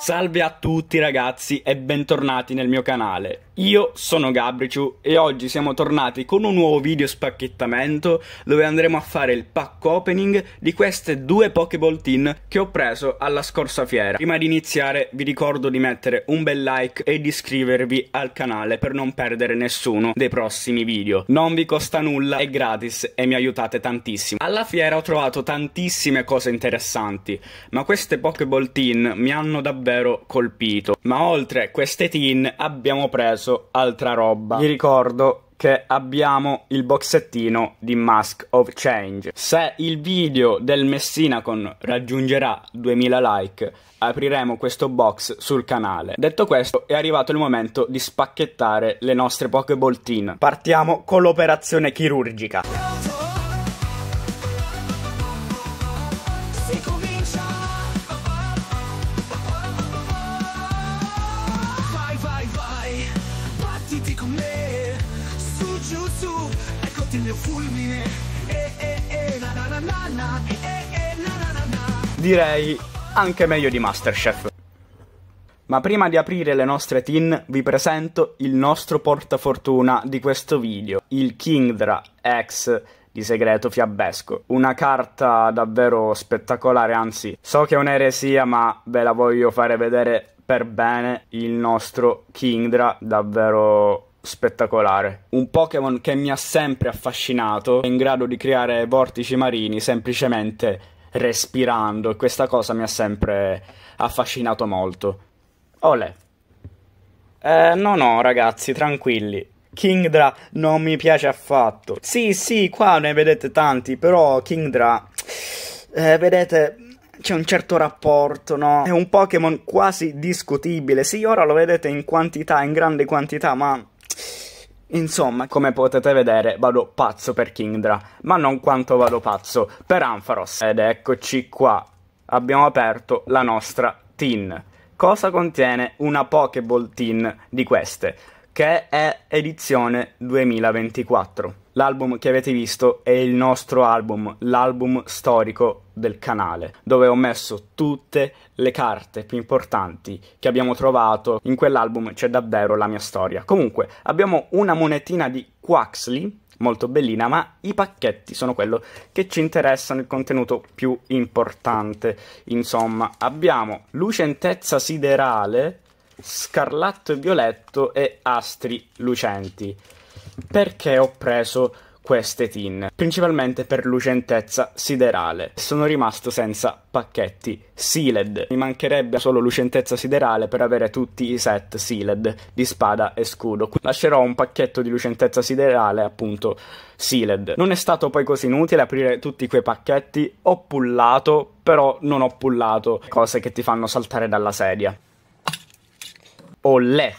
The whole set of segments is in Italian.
Salve a tutti ragazzi e bentornati nel mio canale. Io sono Gabriciu e oggi siamo tornati con un nuovo video spacchettamento dove andremo a fare il pack opening di queste due Pokéball Teen che ho preso alla scorsa fiera. Prima di iniziare vi ricordo di mettere un bel like e di iscrivervi al canale per non perdere nessuno dei prossimi video. Non vi costa nulla, è gratis e mi aiutate tantissimo. Alla fiera ho trovato tantissime cose interessanti, ma queste Pokéball Teen mi hanno davvero colpito. Ma oltre queste Teen abbiamo preso successo altra roba. Vi ricordo che abbiamo il boxettino di Mask of Change. Se il video del Messinacon raggiungerà 2000 like, apriremo questo box sul canale. Detto questo, è arrivato il momento di spacchettare le nostre Pokéball Team. Partiamo con l'operazione chirurgica. fulmine Direi anche meglio di Masterchef. Ma prima di aprire le nostre tin, vi presento il nostro portafortuna di questo video, il Kingdra X di segreto fiabesco. Una carta davvero spettacolare, anzi, so che è un'eresia, ma ve la voglio fare vedere per bene il nostro Kingdra, davvero spettacolare. Un Pokémon che mi ha sempre affascinato, è in grado di creare vortici marini semplicemente respirando e questa cosa mi ha sempre affascinato molto. Olè. Eh, no, no, ragazzi, tranquilli. Kingdra non mi piace affatto. Sì, sì, qua ne vedete tanti, però Kingdra... Eh, vedete, c'è un certo rapporto, no? È un Pokémon quasi discutibile. Sì, ora lo vedete in quantità, in grande quantità, ma Insomma, come potete vedere, vado pazzo per Kingdra, ma non quanto vado pazzo per Ampharos. Ed eccoci qua, abbiamo aperto la nostra tin. Cosa contiene una Pokéball tin di queste? che è edizione 2024. L'album che avete visto è il nostro album, l'album storico del canale, dove ho messo tutte le carte più importanti che abbiamo trovato. In quell'album c'è davvero la mia storia. Comunque, abbiamo una monetina di Quaxley, molto bellina, ma i pacchetti sono quello che ci interessa il contenuto più importante. Insomma, abbiamo Lucentezza Siderale, scarlatto e violetto e astri lucenti. Perché ho preso queste tin? Principalmente per lucentezza siderale. Sono rimasto senza pacchetti sealed. Mi mancherebbe solo lucentezza siderale per avere tutti i set sealed di spada e scudo. Lascerò un pacchetto di lucentezza siderale appunto sealed. Non è stato poi così inutile aprire tutti quei pacchetti. Ho pullato, però non ho pullato cose che ti fanno saltare dalla sedia. Olè!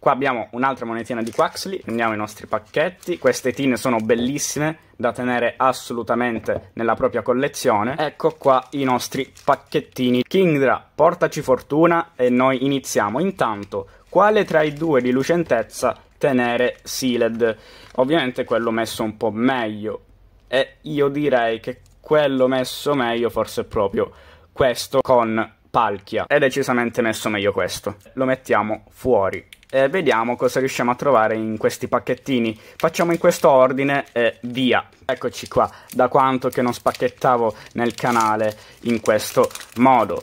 Qua abbiamo un'altra monetina di Quaxley, prendiamo i nostri pacchetti. Queste tin sono bellissime, da tenere assolutamente nella propria collezione. Ecco qua i nostri pacchettini. Kingdra, portaci fortuna e noi iniziamo. Intanto, quale tra i due di lucentezza tenere sealed? Ovviamente quello messo un po' meglio. E io direi che quello messo meglio forse è proprio questo con palchia. È decisamente messo meglio questo. Lo mettiamo fuori e vediamo cosa riusciamo a trovare in questi pacchettini. Facciamo in questo ordine e via. Eccoci qua, da quanto che non spacchettavo nel canale in questo modo.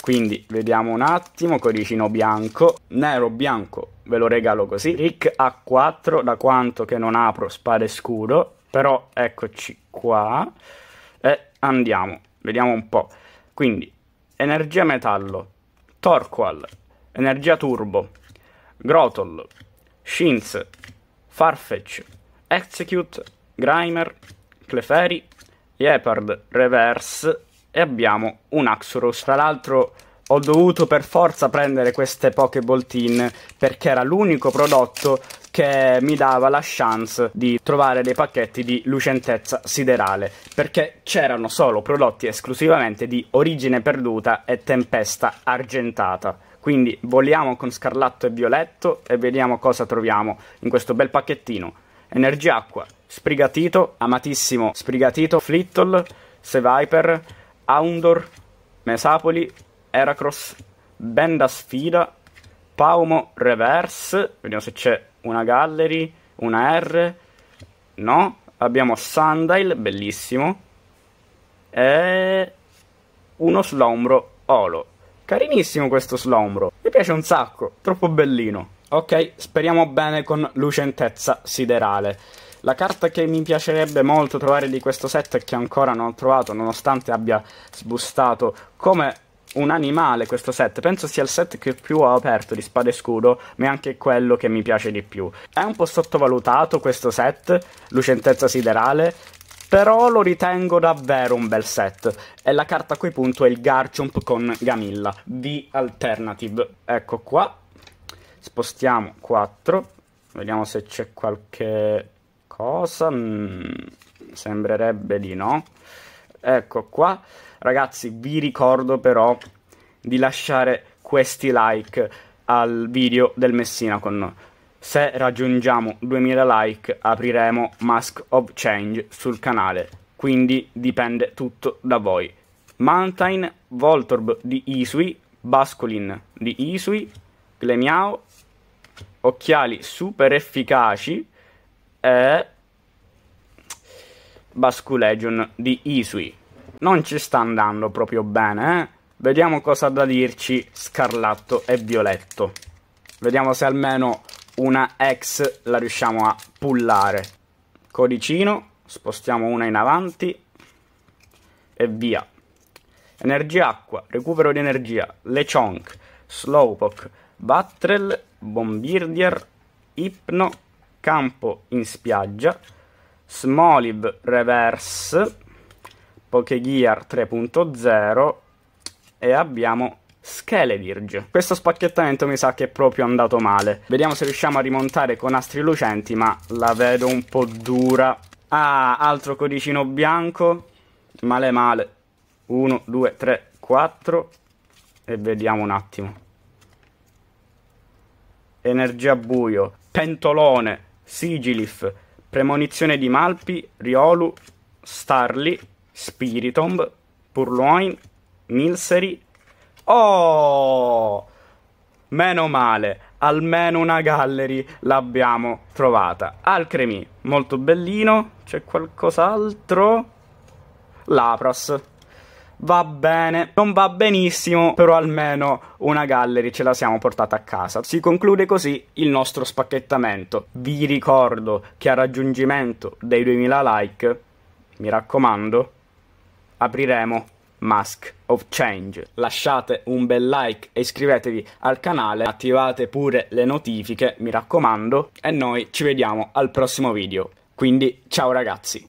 Quindi vediamo un attimo, codicino bianco, nero bianco, ve lo regalo così. Rick A4, da quanto che non apro spada e scudo, però eccoci qua. E andiamo, vediamo un po'. Quindi Energia metallo, Torqual, Energia turbo, Grotol, Shinz, Farfetch, Execute, Grimer, Clefairy, Leopard, Reverse e abbiamo un Axorus. Tra l'altro ho dovuto per forza prendere queste poche Tin perché era l'unico prodotto che mi dava la chance di trovare dei pacchetti di lucentezza siderale, perché c'erano solo prodotti esclusivamente di origine perduta e tempesta argentata. Quindi voliamo con scarlatto e violetto e vediamo cosa troviamo in questo bel pacchettino. Energiacqua, Sprigatito, amatissimo Sprigatito, Flittle, Seviper, Aundor, Mesapoli, eracross Benda Sfida, Paumo Reverse, vediamo se c'è una gallery, una R, no? Abbiamo Sundial, bellissimo, e uno Slombro Olo. Carinissimo questo Slombro, mi piace un sacco, troppo bellino. Ok, speriamo bene con Lucentezza Siderale. La carta che mi piacerebbe molto trovare di questo set e che ancora non ho trovato, nonostante abbia sbustato come un animale questo set. Penso sia il set che più ho aperto di spada e scudo, ma è anche quello che mi piace di più. È un po' sottovalutato questo set, lucentezza siderale, però lo ritengo davvero un bel set. E la carta a cui punto è il Garchomp con Gamilla, The Alternative. Ecco qua, spostiamo 4, vediamo se c'è qualche cosa, mm, sembrerebbe di no. Ecco qua. Ragazzi, vi ricordo però di lasciare questi like al video del Messina con se raggiungiamo 2000 like apriremo Mask of Change sul canale, quindi dipende tutto da voi. Mountain, Voltorb di Isui, Basculin di Isui, Glemiao, occhiali super efficaci e Basque Legion di Isui. Non ci sta andando proprio bene, eh? Vediamo cosa ha da dirci Scarlatto e Violetto. Vediamo se almeno una ex la riusciamo a pullare. Codicino, spostiamo una in avanti e via. Energia acqua, recupero di energia, Lechonk, Slowpoke, Battrel, Bombardier, Ipno, Campo in spiaggia, Smolib Reverse, Pokegear 3.0 e abbiamo Skeledirge. Questo spacchettamento mi sa che è proprio andato male. Vediamo se riusciamo a rimontare con astri lucenti, ma la vedo un po' dura. Ah, altro codicino bianco. Male male. 1, 2, 3, 4. E vediamo un attimo. Energia buio. Pentolone. Sigilif. Premonizione di Malpi, Riolu, Starly, Spiritomb, Purloin, Milseri. Oh! Meno male, almeno una gallery l'abbiamo trovata. Alcremi, molto bellino. C'è qualcos'altro? Lapras, va bene, non va benissimo, però almeno una gallery ce la siamo portata a casa. Si conclude così il nostro spacchettamento. Vi ricordo che al raggiungimento dei 2000 like, mi raccomando, apriremo Mask of Change. Lasciate un bel like e iscrivetevi al canale, attivate pure le notifiche, mi raccomando, e noi ci vediamo al prossimo video. Quindi ciao ragazzi!